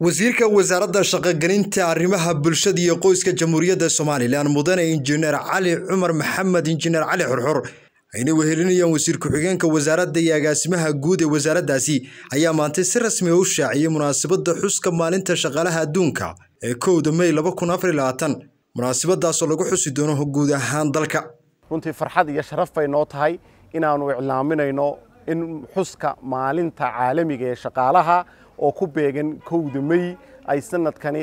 wasiirka wasaaradda shaqogelinta arrimaha bulshada iyo qoyska jamhuuriyadda somalilan mudane injineer cali cumar maxamed injineer cali xurxur ayna wehelinayaan wasiir ku-xigeenka wasaaradda iyo agaasimaha guud ee wasaaraddaasi ayaa maantay si rasmi ah u shaaciyey munaasabadda xuska maalinta shaqaalaha adduunka ee kowda mey laba kun afar iyo labaatan munaasabadaasoo lagu xusi doono guud ahaan dalka runtii farxad iyo sharaf bay noo tahay inaanu iclaaminayno in xuska maalinta caalamiga ee shaqaalaha oo ku beegan kowda mey ay sanadkani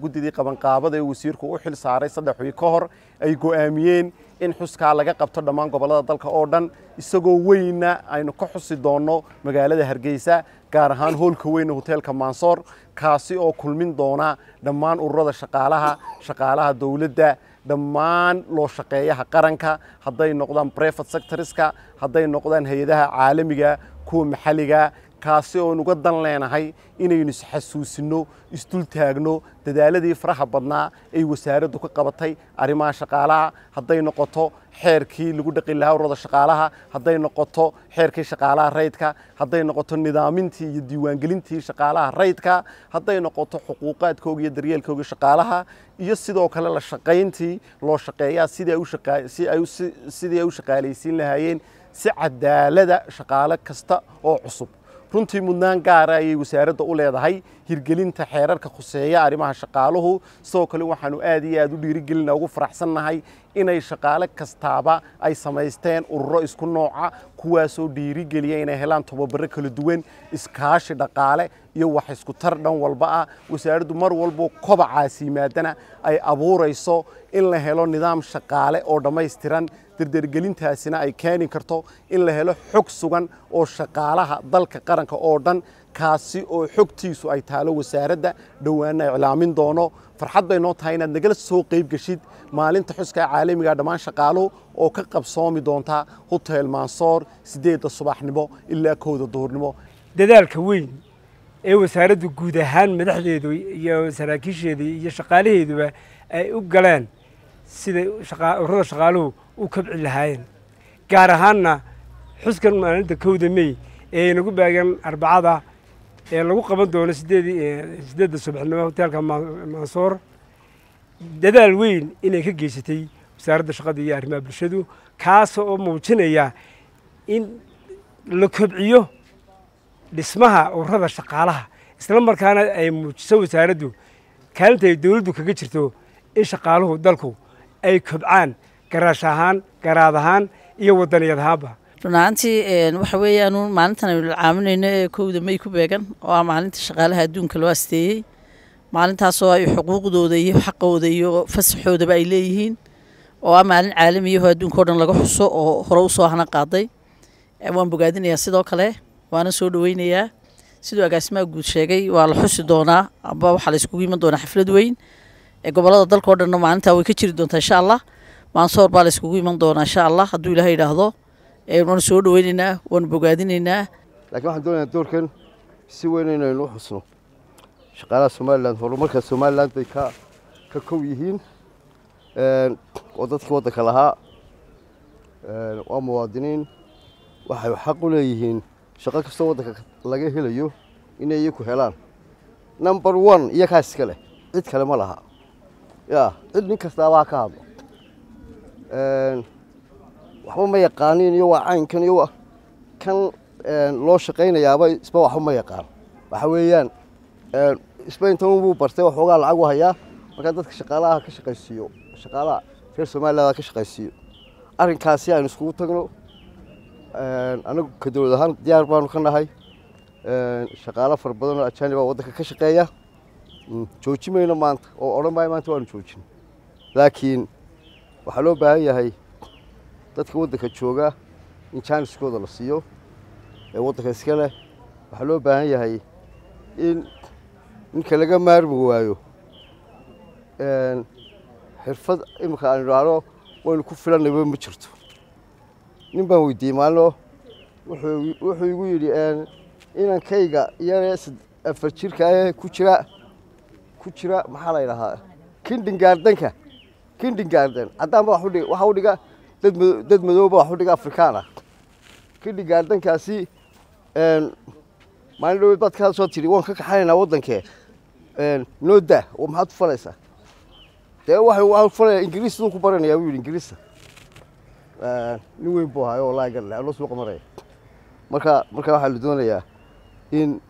guddidii qabanqaabada ee wasiirku u xil saaray saddex wii ka hor ay go'aamiyeen in xuskaa laga qabto dhammaan gobollada dalka oo dhan isagoo weynna aynu ka xusi doonno magaalada hargeysa gaar ahaan hoolka weyne hoteelka maansoor kaasi oo kulmin doona dhammaan ururada shaqaalaha shaqaalaha dowladda dhammaan loo shaqeeyaha qaranka hadday noqdaan brevat sectoriska hadday noqdaan hay-adaha caalamiga kuwa maxalliga kaasi oon uga dan leenahay inaynu isxasuusinno isdultaagno dadaaladii faraha badnaa ay wasaaraddu ka qabatay arrimaha shaqaalaha hadday noqoto xeerkii lagu dhaqi lahaa ururada shaqaalaha hadday noqoto xeerkii shaqaalaha rayidka hadday noqoto nidaamintii iyo diiwaangelintii shaqaalaha rayidka hadday noqoto xuquuqaadkooga iyo daryeelkooga shaqaalaha iyo sidoo kale la shaqayntii loo shaqeeyaa sidii ay u shaqaalaysiin lahaayeen si cadaalada shaqaalo kasta oo cusub runtii mudnaan gaara ah ayay wasaaradda u leedahay hirgelinta xeerarka khuseeya arrimaha shaqaaluhu sidoo kale waxaanu aad iyo aad u dhiirigelina ugu faraxsannahay inay shaqaale kastaaba ay samaysteen ururo isku nooca kuwaasoo dhiirigeliya inay helaan tobabarro kala duwan iskaashi dhaqaale iyo wax iskutar dhan walba ah wasaaraddu mar walbo kobacaas yimaadana ay abuurayso in la helo nidaam shaqaale oo dhammaystiran derdergelintaasina ay keeni karto in la helo xog sugan oo shaqaalaha dalka qaranka oo dhan kaasi oo xogtiisu ay taalo wasaaradda dhowaanna iclaamin doono farxad bay noo tahay inaad nagala soo qaybgeshid maalinta xuska caalamiga ah dhammaan shaqaaluhu oo ka qabsoomi doonta hotel mansoor siddeedda subaxnimo ilaa kowda duurnimo dadaalka weyn ee wasaaraddu guud ahaan madaxdeedu iyo saraakiisheedii iyo shaqaalaheeduba ay u galeen siday ururada shaqaaluhu u kobci lahaayeen gaar ahaanna xuskan maalinta kowda mey ee inagu baageen arbacada ee lagu qaban doono sideedda subaxnimo hoteelka mansoor dadaal weyn inay ka geysatay wasaaradda shaqada iyo arrimaha bulshadu kaas oo muujinaya in la kobciyo dhismaha ururada shaqaalaha isla markaana ay muujiso wasaaraddu kaalinta ay dowladdu kaga jirto in shaqaaluhu dalku ay kobcaan garaash ahaan garaad ahaan iyo wadaniyad ahaanba run ahaantii waxa weeyaan maalintan aynu lilcaaminayno ee kowda may ku beegan oo ah maalinta shaqaalaha adduunka loo asteeyey maalintaasoo ay xuquuqdooda iyo xaqooda iyo fasaxoodaba ay leeyihiin oo ah maalin caalamiyahoo adduunka o dhan laga xuso oo hore usoo hana qaaday waan bogaadinayaa sidoo kale waana soo dhoweynayaa siduu agaasimaha guud sheegay waa la xusi doonaa aba waxaa la iskugu iman doonaa xaflad weyn ee gobolada dalkao dhanna maalintaa way ka jiri doontaa insha allah maansoor baa la iskugu iman doonaa insha allah hadduu ilaah idhaahdo waanu soo dhaweynaynaa waanu bogaadinaynaa lakiin waxaan doonayaa doorkan si weyn inaynu xusno shaqaalaha somalilan horumarka somalilan bay ka ka kow yihiin oo dadka waddanka lahaa waa muwaadiniin waxay xaq u leeyihiin shaqo kastoo waddanka laga helayo inay iyaku helaan number one iyakaa iska leh cid kale ma laha ya cid nin kastaaba ha ka hadlo waxba ma yaqaanin iyo waa caynkan iyo waa kan loo shaqaynayaaba isba waxba ma yaqaan waxa weeyaan isba inta unbuu bartay waxoogaa lacag u hayaa markaa dadka shaqaalaha ka shaqaysiiyo shaqaalaha reer somaliland ka shaqaysiiyo arrinkaasi aynu iskugu tagno anagu ka dowlad ahaan diyaar baanu ka nahay shaqaalo fara oo ajaanib waddanka ka shaqeeya joojimayno maanta oo odhan maayo maanta waanu joojin laakiin waxaa loo baahan yahay dadka waddanka jooga in jaaniskooda la siiyo ee waddanka iskale leh waxaa loo baahan yahay in ninka laga maarmi waayo xirfad iminka aan idhaahno waynu ku filannayba ma jirto nin baan weydiiyey maalino wuxuu igu yidhi inankayga yare afar jirka eh, ku jira ku jira maxaa la yidhahdaa kindhin gaardanka kindhin gaardan caddaanba waxaa u dhiga dad madooba wax u dhiga afrikaan ah kindhin gaardankaasi maalin dhaweed baad kaa soo tidhi waan ka kaxanaynaa waddankee nooda maxaad u falaysaa dee waxaan falaya ingiriis siduu ku baranayaa buu yidhi ingiriista nin weyn buu ahaay oo laagan loo suuqa maraya marka marka waxaa la doonayaa in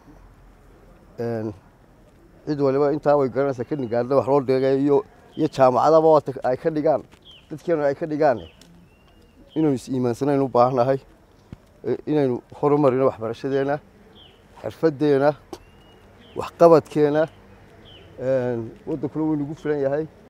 cid waliba intaa way garanaysaa ka nigaana wax loo dhigay iyo iyo jaamacadaba ay ka dhigaan dadkeenu ay ka dhigaan inaynu is-iimaansanaynu u baahannahay inaynu horumarino waxbarashadeenna xirfadeenna waxqabadkeena wadankuna wuu filan yahay